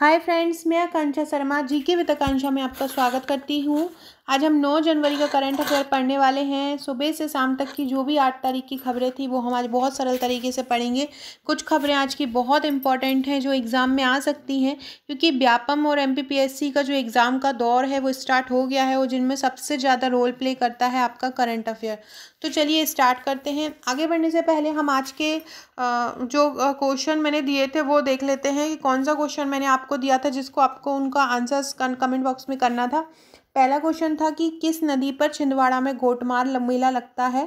hi friends मैं आकांक्षा शर्मा जी के वित्त आकांक्षा में आपका स्वागत करती हूँ आज हम 9 जनवरी का करंट अफेयर पढ़ने वाले हैं सुबह से शाम तक की जो भी आठ तारीख की खबरें थी वो हम आज बहुत सरल तरीके से पढ़ेंगे कुछ खबरें आज की बहुत इंपॉर्टेंट हैं जो एग्ज़ाम में आ सकती हैं क्योंकि व्यापम और एम का जो एग्ज़ाम का दौर है वो स्टार्ट हो गया है और जिनमें सबसे ज़्यादा रोल प्ले करता है आपका करंट अफेयर तो चलिए स्टार्ट करते हैं आगे बढ़ने से पहले हम आज के जो क्वेश्चन मैंने दिए थे वो देख लेते हैं कि कौन सा क्वेश्चन मैंने आपको दिया था जिसको आपको उनका आंसर कमेंट बॉक्स में करना था पहला क्वेश्चन था कि किस नदी पर छिंदवाड़ा में गोटमार मेला लगता है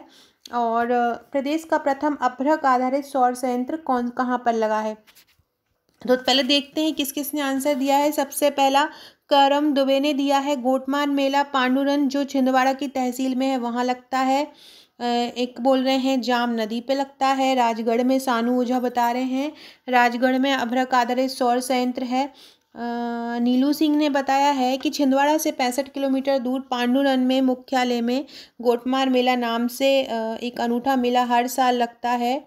और प्रदेश का प्रथम अभ्रक आधारित सौर संयंत्र कौन कहाँ पर लगा है तो पहले देखते हैं किस किस ने आंसर दिया है सबसे पहला करम दुबे ने दिया है गोटमार मेला पांडुरन जो छिंदवाड़ा की तहसील में है वहाँ लगता है एक बोल रहे हैं जाम नदी पे लगता है राजगढ़ में सानू ओझा बता रहे हैं राजगढ़ में अभ्रक आधारित सौर संयंत्र है नीलू सिंह ने बताया है कि छिंदवाड़ा से पैंसठ किलोमीटर दूर पांडुरन में मुख्यालय में गोटमार मेला नाम से एक अनूठा मेला हर साल लगता है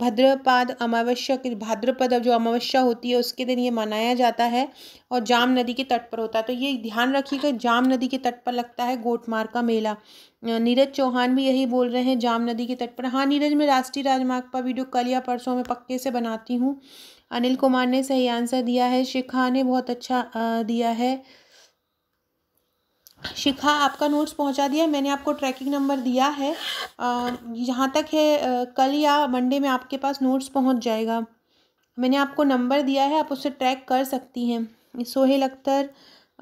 भद्रपाद अमावस्या के भाद्रपद जो अमावस्या होती है उसके दिन ये मनाया जाता है और जाम नदी के तट पर होता है तो ये ध्यान रखिएगा जाम नदी के तट पर लगता है गोटमार का मेला नीरज चौहान भी यही बोल रहे हैं जाम नदी के तट पर हाँ नीरज मैं राष्ट्रीय राजमार्ग पर वीडियो कल या परसों में पक्के से बनाती हूँ अनिल कुमार ने सही आंसर दिया है शिखा ने बहुत अच्छा दिया है शिखा आपका नोट्स पहुंचा दिया मैंने आपको ट्रैकिंग नंबर दिया है यहाँ तक है कल या मंडे में आपके पास नोट्स पहुंच जाएगा मैंने आपको नंबर दिया है आप उससे ट्रैक कर सकती हैं सोहेल अख्तर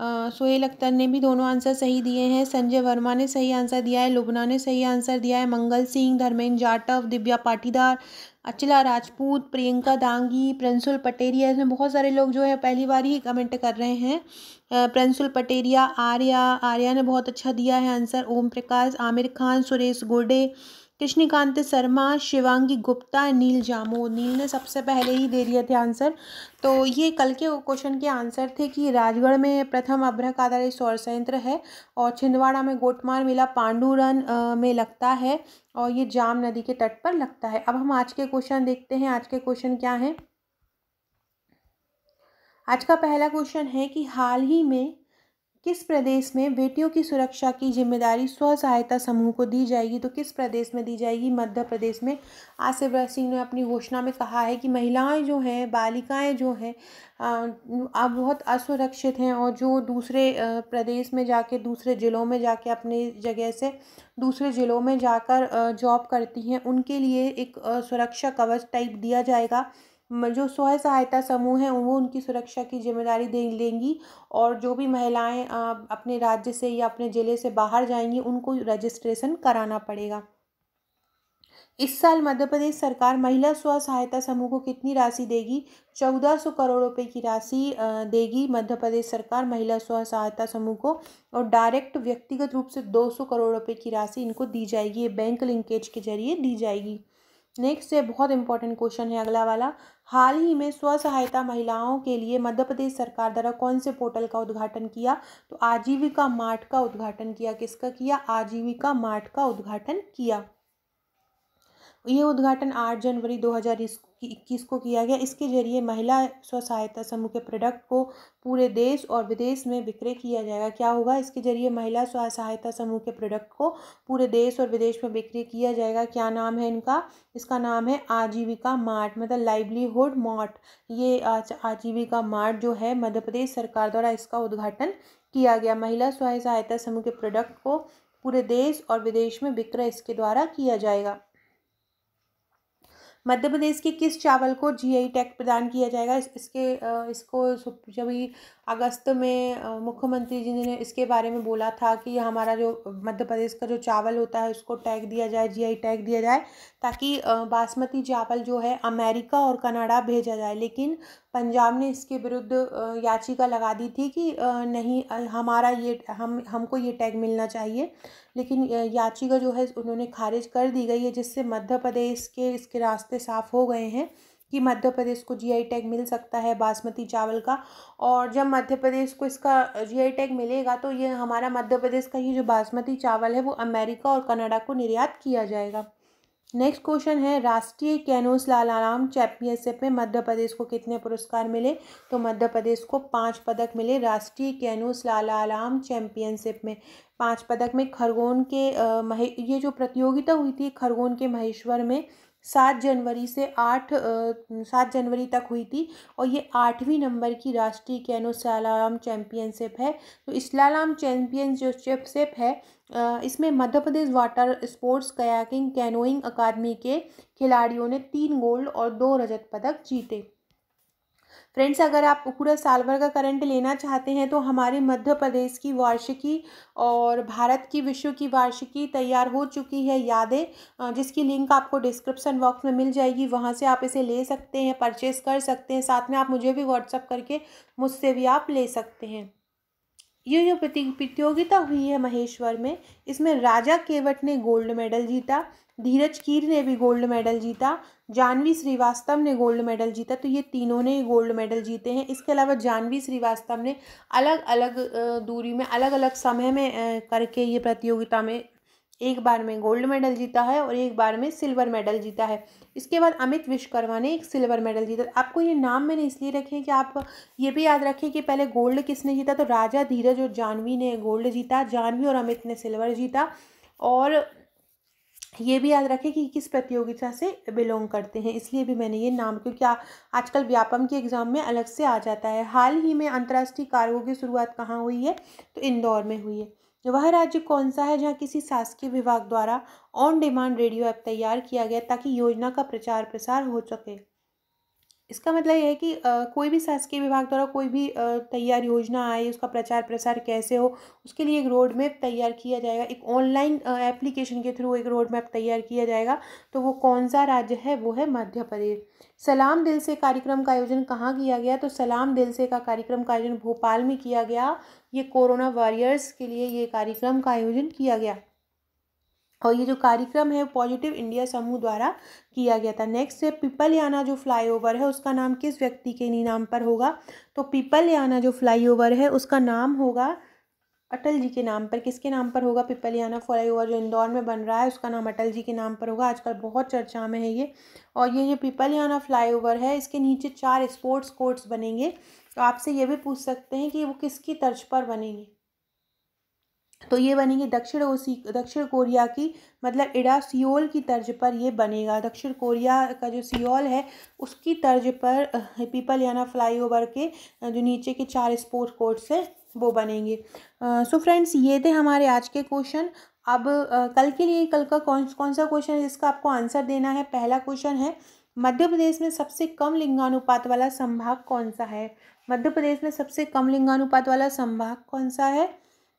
सोहेल अख्तर ने भी दोनों आंसर सही दिए हैं संजय वर्मा ने सही आंसर दिया है लुबना ने सही आंसर दिया है मंगल सिंह धर्मेंद्र जाटव दिव्या पाटीदार अचला राजपूत प्रियंका दांगी प्रिंसुल पटेरिया इसमें बहुत सारे लोग जो है पहली बार ही कमेंट कर रहे हैं प्रिंसुल पटेरिया आर्या आर्या ने बहुत अच्छा दिया है आंसर ओम प्रकाश आमिर खान सुरेश गोडे कृष्णकांत शर्मा शिवांगी गुप्ता नील जामो नील ने सबसे पहले ही दे दिए थे आंसर तो ये कल के क्वेश्चन के आंसर थे कि राजगढ़ में प्रथम अभ्रक आधारित सौर संयंत्र है और छिंदवाड़ा में गोटमार मेला पांडुरन में लगता है और ये जाम नदी के तट पर लगता है अब हम आज के क्वेश्चन देखते हैं आज के क्वेश्चन क्या हैं आज का पहला क्वेश्चन है कि हाल ही में किस प्रदेश में बेटियों की सुरक्षा की जिम्मेदारी स्व सहायता समूह को दी जाएगी तो किस प्रदेश में दी जाएगी मध्य प्रदेश में आज शिवराज सिंह ने अपनी घोषणा में कहा है कि महिलाएं जो हैं बालिकाएं जो हैं अब बहुत असुरक्षित हैं और जो दूसरे प्रदेश में जाके दूसरे ज़िलों में जाके अपनी जगह से दूसरे ज़िलों में जाकर जॉब करती हैं उनके लिए एक सुरक्षा कवच टाइप दिया जाएगा जो स्व सहायता समूह हैं वो उनकी सुरक्षा की जिम्मेदारी दे लेंगी और जो भी महिलाएं अपने राज्य से या अपने ज़िले से बाहर जाएंगी उनको रजिस्ट्रेशन कराना पड़ेगा इस साल मध्य प्रदेश सरकार महिला स्व सहायता समूह को कितनी राशि देगी चौदह सौ करोड़ रुपए की राशि देगी मध्य प्रदेश सरकार महिला स्व सहायता समूह को और डायरेक्ट व्यक्तिगत रूप से दो सौ करोड़ रुपए की राशि इनको दी जाएगी ये बैंक लिंकेज के जरिए दी जाएगी नेक्स्ट है बहुत इंपॉर्टेंट क्वेश्चन है अगला वाला हाल ही में स्व सहायता महिलाओं के लिए मध्य प्रदेश सरकार द्वारा कौन से पोर्टल का उद्घाटन किया तो आजीविका मार्ट का उद्घाटन किया किसका किया आजीविका मार्ट का उद्घाटन किया ये उद्घाटन 8 जनवरी 2021 को किया गया इसके जरिए महिला स्व सहायता समूह के प्रोडक्ट को पूरे देश और विदेश में विक्रय किया जाएगा क्या होगा इसके जरिए महिला स्व सहायता समूह के प्रोडक्ट को पूरे देश और विदेश में विक्रय किया जाएगा क्या नाम है इनका इसका नाम है आजीविका मार्ट मतलब लाइवलीहुड मार्ट ये आजीविका मार्ट जो है मध्य प्रदेश सरकार द्वारा इसका उद्घाटन किया गया महिला स्व सहायता समूह के प्रोडक्ट को पूरे देश और विदेश में विक्रय इसके द्वारा किया जाएगा मध्य प्रदेश के किस चावल को जीआई टैग प्रदान किया जाएगा इस, इसके इसको जब ही अगस्त में मुख्यमंत्री जी ने इसके बारे में बोला था कि हमारा जो मध्य प्रदेश का जो चावल होता है उसको टैग दिया जाए जीआई टैग दिया जाए ताकि बासमती चावल जो है अमेरिका और कनाडा भेजा जाए लेकिन पंजाब ने इसके विरुद्ध याचिका लगा दी थी कि नहीं हमारा ये हम हमको ये टैग मिलना चाहिए लेकिन याचिका जो है उन्होंने खारिज कर दी गई है जिससे मध्य प्रदेश के इसके रास्ते रास्ते साफ हो गए हैं कि मध्य प्रदेश को जीआई टैग मिल सकता है बासमती चावल का और जब मध्य प्रदेश को इसका जीआई टैग मिलेगा तो ये हमारा मध्य प्रदेश का ही जो बासमती चावल है वो अमेरिका और कनाडा को निर्यात किया जाएगा नेक्स्ट क्वेश्चन है राष्ट्रीय कैनोस लालाराम चैंपियनशिप में मध्य प्रदेश को कितने पुरस्कार मिले तो मध्य प्रदेश को पाँच पदक मिले राष्ट्रीय कैनोस लालाराम चैंपियनशिप में पाँच पदक में खरगोन के महे ये जो प्रतियोगिता हुई थी खरगोन के महेश्वर में सात जनवरी से आठ सात जनवरी तक हुई थी और ये आठवीं नंबर की राष्ट्रीय कैनो स्लालाम चैम्पियनशिप है तो स्लालाम चैम्पियन जो चैम्पियनशिप है इसमें Madhya Pradesh water sports kayaking canoeing academy के खिलाड़ियों ने तीन गोल्ड और दो रजत पदक जीते फ्रेंड्स अगर आप पूरा साल भर का करंट लेना चाहते हैं तो हमारी मध्य प्रदेश की वार्षिकी और भारत की विश्व की वार्षिकी तैयार हो चुकी है यादें जिसकी लिंक आपको डिस्क्रिप्सन बॉक्स में मिल जाएगी वहाँ से आप इसे ले सकते हैं परचेस कर सकते हैं साथ में आप मुझे भी व्हाट्सअप करके मुझसे भी आप ले सकते हैं ये जो प्रतियोगिता हुई है महेश्वर में इसमें राजा केवट ने गोल्ड मेडल जीता धीरज कीर ने भी गोल्ड मेडल जीता जानवी श्रीवास्तव ने गोल्ड मेडल जीता तो ये तीनों ने गोल्ड मेडल जीते हैं इसके अलावा जानवी श्रीवास्तव ने अलग अलग दूरी में अलग अलग समय में करके ये प्रतियोगिता में एक बार में गोल्ड मेडल जीता है और एक बार में सिल्वर मेडल जीता है इसके बाद अमित विश्वकर्मा ने एक सिल्वर मेडल जीता आपको ये नाम मैंने इसलिए रखे हैं कि आप ये भी याद रखें कि पहले गोल्ड किसने जीता तो राजा धीरज और जानवी ने गोल्ड जीता जानवी और अमित ने सिल्वर जीता और ये भी याद रखें कि किस प्रतियोगिता से बिलोंग करते हैं इसलिए भी मैंने ये नाम क्योंकि आजकल व्यापम के एग्ज़ाम में अलग से आ जाता है हाल ही में अंतर्राष्ट्रीय कार्गो की शुरुआत कहाँ हुई है तो इंदौर में हुई है वह राज्य कौन सा है जहाँ किसी शासकीय विभाग द्वारा ऑन डिमांड रेडियो ऐप तैयार किया गया ताकि योजना का प्रचार प्रसार हो सके इसका मतलब यह है कि आ, कोई भी शासकीय विभाग द्वारा कोई भी तैयार योजना आए उसका प्रचार प्रसार कैसे हो उसके लिए एक रोड मैप तैयार किया जाएगा एक ऑनलाइन एप्लीकेशन के थ्रू एक रोड मैप तैयार किया जाएगा तो वो कौन सा राज्य है वो है मध्य प्रदेश सलाम दिल से कार्यक्रम का आयोजन कहाँ किया गया तो सलाम दिल से का कार्यक्रम का आयोजन भोपाल में किया गया ये कोरोना वॉरियर्स के लिए ये कार्यक्रम का आयोजन किया गया और ये जो कार्यक्रम है पॉजिटिव इंडिया समूह द्वारा किया गया था नेक्स्ट है पिपलयाना जो फ्लाईओवर है उसका नाम किस व्यक्ति के नाम पर होगा तो पिपलयाना जो फ्लाईओवर है उसका नाम होगा अटल जी के नाम पर किसके नाम पर होगा फ्लाई फ्लाईओवर जो इंदौर में बन रहा है उसका नाम अटल जी के नाम पर होगा आजकल बहुत चर्चा में है ये और ये जो फ्लाई फ्लाईओवर है इसके नीचे चार स्पोर्ट्स कोर्ट्स बनेंगे तो आपसे ये भी पूछ सकते हैं कि वो किसकी तर्ज पर बनेंगे तो ये बनेंगे दक्षिण ओसी दक्षिण कोरिया की मतलब इड़ा सियोल की तर्ज पर ये बनेगा दक्षिण कोरिया का जो सियोल है उसकी तर्ज पर पीपल याना फ्लाईओवर के जो नीचे के चार स्पोर्ट कोर्ट्स हैं वो बनेंगे सो uh, फ्रेंड्स so ये थे हमारे आज के क्वेश्चन अब uh, कल के लिए कल का कौन कौन सा क्वेश्चन है जिसका आपको आंसर देना है पहला क्वेश्चन है मध्य प्रदेश में सबसे कम लिंगानुपात वाला संभाग कौन सा है मध्य प्रदेश में सबसे कम लिंगानुपात वाला संभाग कौन सा है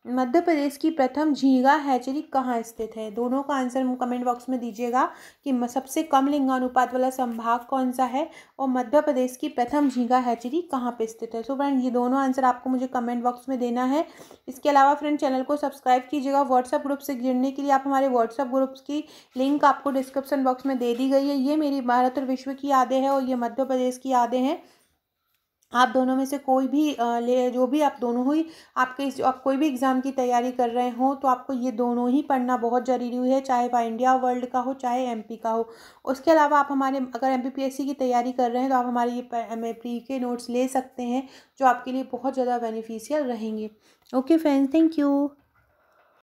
मध्य प्रदेश की प्रथम झींगा हैचरी कहाँ स्थित है दोनों का आंसर कमेंट बॉक्स में दीजिएगा कि सबसे कम लिंगानुपात वाला संभाग कौन सा है और मध्य प्रदेश की प्रथम झींगा हैचरी कहाँ पे स्थित है सो so फ्रेंड ये दोनों आंसर आपको मुझे कमेंट बॉक्स में देना है इसके अलावा फ्रेंड चैनल को सब्सक्राइब कीजिएगा व्हाट्सअप ग्रुप से जुड़ने के लिए आप हमारे व्हाट्सअप ग्रुप्स की लिंक आपको डिस्क्रिप्सन बॉक्स में दे दी गई है ये मेरी भारत और विश्व की यादें हैं और ये मध्य प्रदेश की यादें हैं आप दोनों में से कोई भी ले जो भी आप दोनों ही आपके इस आप कोई भी एग्ज़ाम की तैयारी कर रहे हो तो आपको ये दोनों ही पढ़ना बहुत ज़रूरी है चाहे वह इंडिया वर्ल्ड का हो चाहे एमपी का हो उसके अलावा आप हमारे अगर एमपीपीएससी की तैयारी कर रहे हैं तो आप हमारे ये एम प्री के नोट्स ले सकते हैं जो आपके लिए बहुत ज़्यादा बेनिफिशियल रहेंगे ओके फ्रेंड्स थैंक यू